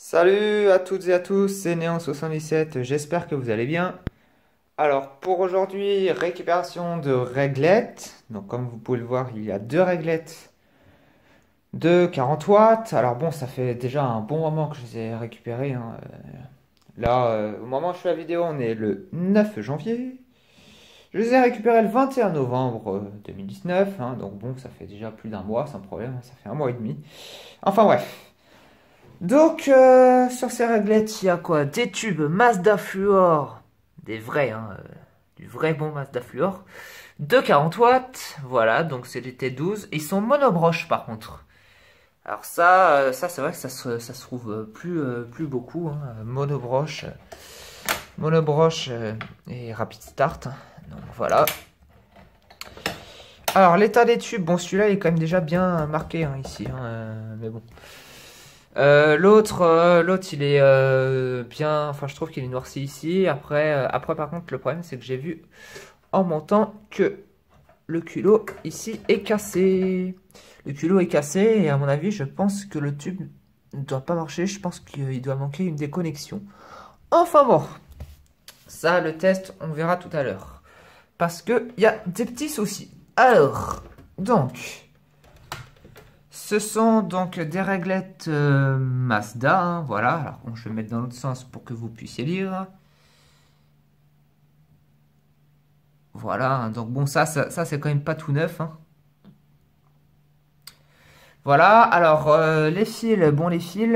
Salut à toutes et à tous, c'est Néon77, j'espère que vous allez bien. Alors pour aujourd'hui, récupération de réglettes. Donc comme vous pouvez le voir, il y a deux réglettes de 40 watts. Alors bon, ça fait déjà un bon moment que je les ai récupérées. Hein. Euh, là, euh, au moment où je fais la vidéo, on est le 9 janvier. Je les ai récupérées le 21 novembre 2019. Euh, hein. Donc bon, ça fait déjà plus d'un mois sans problème, hein, ça fait un mois et demi. Enfin bref. Donc, euh, sur ces réglettes, il y a quoi Des tubes Mazda Fluor, des vrais, hein, euh, du vrai bon Mazda Fluor, de 40 watts, voilà, donc c'est des T12. Ils sont monobroches par contre. Alors ça, euh, ça c'est vrai que ça se, se trouve plus, plus beaucoup, hein. monobroche, monobroche et rapid start. Donc voilà. Alors l'état des tubes, bon celui-là est quand même déjà bien marqué hein, ici, mais bon. Euh, l'autre, euh, l'autre, il est euh, bien. Enfin, je trouve qu'il est noirci ici. Après, après, par contre, le problème, c'est que j'ai vu en montant que le culot ici est cassé. Le culot est cassé et à mon avis, je pense que le tube ne doit pas marcher. Je pense qu'il doit manquer une déconnexion. Enfin bon, ça, le test, on verra tout à l'heure. Parce que il y a des petits soucis. Alors, donc. Ce sont donc des réglettes euh, Mazda, hein, voilà. Alors, je vais mettre dans l'autre sens pour que vous puissiez lire. Voilà, hein, donc bon, ça, ça, c'est quand même pas tout neuf. Hein. Voilà, alors euh, les fils, bon les fils,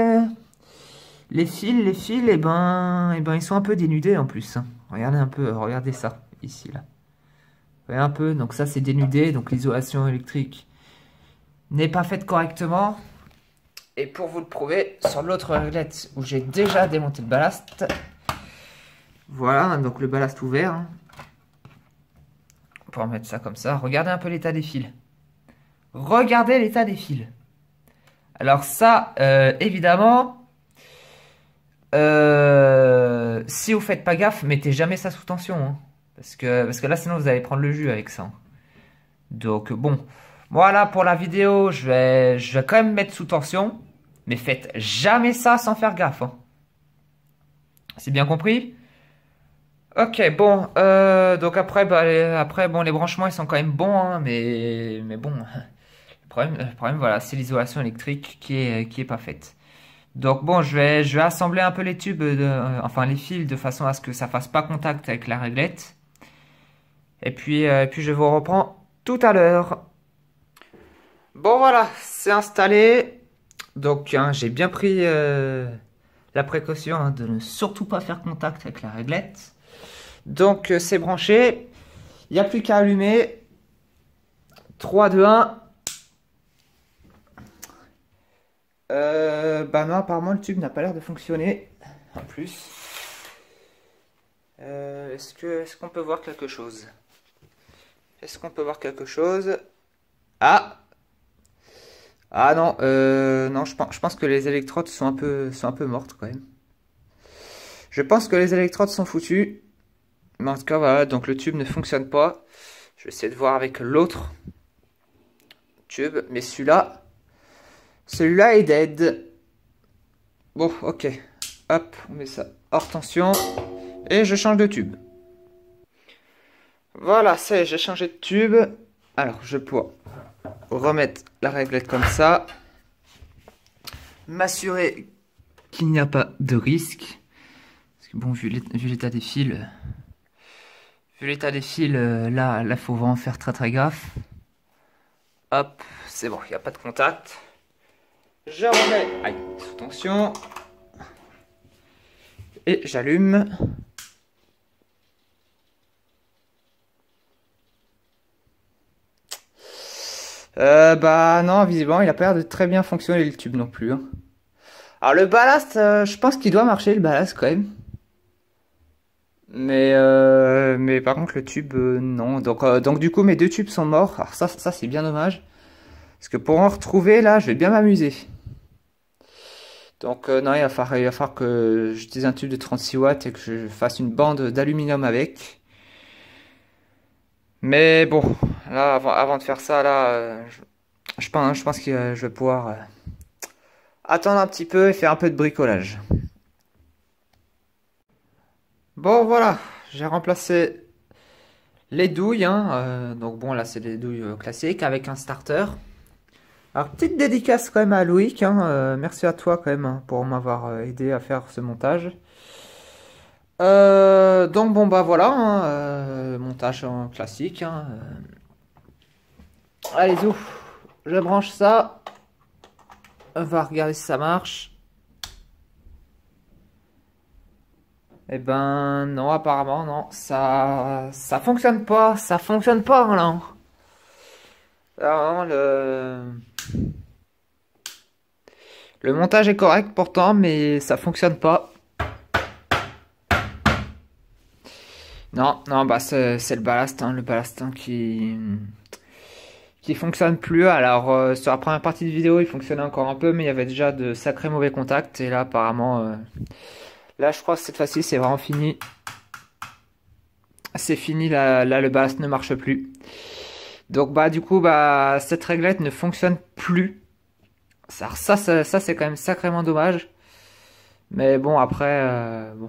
les fils, les fils, et eh ben, eh ben ils sont un peu dénudés en plus. Regardez un peu, regardez ça, ici là. voyez un peu, donc ça c'est dénudé, donc l'isolation électrique n'est pas faite correctement. Et pour vous le prouver, sur l'autre réglette où j'ai déjà démonté le ballast, voilà, donc le ballast ouvert, pour hein. on peut ça comme ça. Regardez un peu l'état des fils. Regardez l'état des fils. Alors ça, euh, évidemment, euh, si vous faites pas gaffe, mettez jamais ça sous tension. Hein. Parce, que, parce que là, sinon, vous allez prendre le jus avec ça. Donc, bon... Voilà pour la vidéo, je vais, quand même mettre sous tension, mais faites jamais ça sans faire gaffe. Hein. C'est bien compris Ok, bon, euh, donc après, bah, les, après, bon, les branchements, ils sont quand même bons, hein, mais, mais bon, le problème, voilà, c'est l'isolation électrique qui est, qui est pas faite. Donc bon, je vais, je vais assembler un peu les tubes, euh, enfin les fils, de façon à ce que ça fasse pas contact avec la réglette. Et puis, euh, et puis je vous reprends tout à l'heure. Bon voilà, c'est installé. Donc hein, j'ai bien pris euh, la précaution hein, de ne surtout pas faire contact avec la réglette. Donc euh, c'est branché. Il n'y a plus qu'à allumer. 3, 2, 1. bah non, apparemment le tube n'a pas l'air de fonctionner. En plus. Euh, est-ce qu'on est peut voir quelque chose Est-ce qu'on peut voir quelque chose Ah ah non, euh, non, je pense, je pense que les électrodes sont un peu, sont un peu mortes quand même. Je pense que les électrodes sont foutues. Mais en tout cas, voilà, donc le tube ne fonctionne pas. Je vais essayer de voir avec l'autre tube. Mais celui-là, celui-là est dead. Bon, ok. Hop, on met ça hors tension. Et je change de tube. Voilà, c'est j'ai changé de tube. Alors, je pourrais remettre la réglette comme ça, m'assurer qu'il n'y a pas de risque. Parce que bon, vu l'état des fils, vu l'état des fils, euh, euh, là, là, faut vraiment faire très très gaffe. Hop, c'est bon, il n'y a pas de contact. Je remets, aïe, sous tension. Et j'allume. Euh, bah non, visiblement, il a pas l'air de très bien fonctionner le tube non plus. Hein. Alors le ballast, euh, je pense qu'il doit marcher le ballast quand même. Mais euh, mais par contre le tube euh, non. Donc euh, donc du coup mes deux tubes sont morts. Alors ça ça c'est bien dommage. Parce que pour en retrouver là, je vais bien m'amuser. Donc non, il va, falloir, il va falloir que j'utilise un tube de 36 watts et que je fasse une bande d'aluminium avec. Mais bon, là, avant, de faire ça, là, euh, je, pense, hein, je pense que euh, je vais pouvoir euh, attendre un petit peu et faire un peu de bricolage. Bon, voilà, j'ai remplacé les douilles. Hein, donc bon, là, c'est des douilles classiques avec un starter. Alors, petite dédicace quand même à Loïc. Hein, merci à toi quand même pour m'avoir aidé à faire ce montage. Euh, donc bon bah voilà, hein, euh, montage en classique. Hein, euh. Allez ouf, je branche ça. On va regarder si ça marche. Eh ben non, apparemment non, ça ça fonctionne pas, ça fonctionne pas là. Alors, le le montage est correct pourtant, mais ça fonctionne pas. Non, non, bah c'est le ballast, hein, le ballast hein, qui qui fonctionne plus. Alors euh, sur la première partie de vidéo, il fonctionnait encore un peu, mais il y avait déjà de sacrés mauvais contacts. Et là, apparemment, euh, là, je crois que cette fois-ci, c'est vraiment fini. C'est fini. Là, là, le ballast ne marche plus. Donc bah du coup, bah cette réglette ne fonctionne plus. Ça, ça, ça, c'est quand même sacrément dommage. Mais bon, après, euh, bon.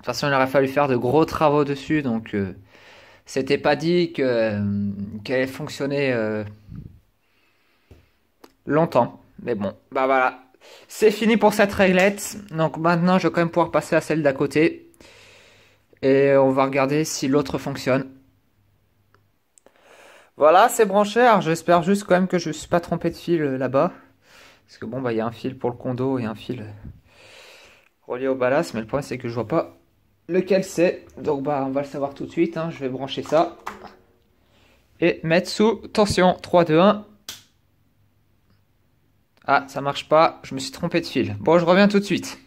De toute façon, il aurait fallu faire de gros travaux dessus, donc euh, c'était pas dit euh, qu'elle fonctionnait euh, longtemps. Mais bon, bah voilà. C'est fini pour cette réglette. Donc maintenant, je vais quand même pouvoir passer à celle d'à côté. Et on va regarder si l'autre fonctionne. Voilà, c'est branché. Alors j'espère juste quand même que je ne suis pas trompé de fil là-bas. Parce que bon, bah il y a un fil pour le condo et un fil relié au ballast. Mais le problème, c'est que je vois pas lequel c'est. Donc bah on va le savoir tout de suite, hein. je vais brancher ça. Et mettre sous tension. 3, 2, 1. Ah, ça marche pas, je me suis trompé de fil. Bon, je reviens tout de suite.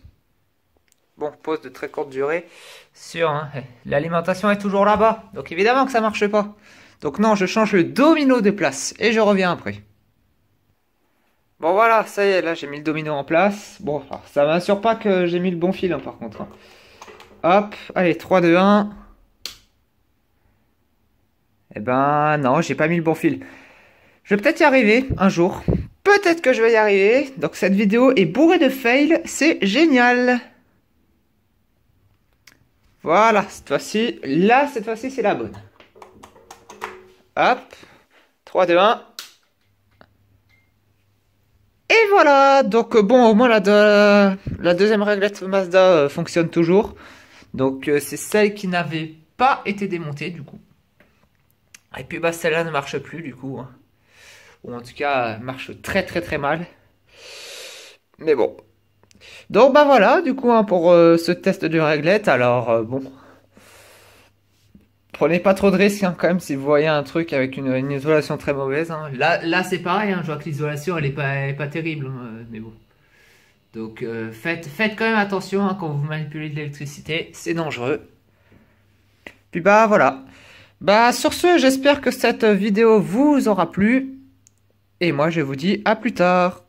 Bon, pause de très courte durée. Sur hein. l'alimentation est toujours là-bas. Donc évidemment que ça marche pas. Donc non, je change le domino de place et je reviens après. Bon voilà, ça y est, là j'ai mis le domino en place. Bon, ça ça m'assure pas que j'ai mis le bon fil hein, par contre. Hop, allez, 3, 2, 1. Eh ben non, j'ai pas mis le bon fil. Je vais peut-être y arriver un jour. Peut-être que je vais y arriver. Donc cette vidéo est bourrée de fails, c'est génial. Voilà, cette fois-ci, là, cette fois-ci, c'est la bonne. Hop, 3, 2, 1. Et voilà, donc bon, au moins la, de... la deuxième réglette Mazda euh, fonctionne toujours. Donc euh, c'est celle qui n'avait pas été démontée du coup. Et puis bah celle-là ne marche plus du coup. Hein. Ou en tout cas marche très très très mal. Mais bon. Donc bah voilà du coup hein, pour euh, ce test du réglette. Alors euh, bon. Prenez pas trop de risques hein, quand même si vous voyez un truc avec une, isolation très mauvaise. Là, là c'est pareil, je vois que l'isolation elle, elle est pas, terrible. mais bon. Donc euh, faites, quand même attention hein, quand vous manipulez de l'électricité, c'est dangereux. Puis bah voilà. Bah sur ce, j'espère que cette vidéo vous aura plu. Et moi je vous dis à plus tard.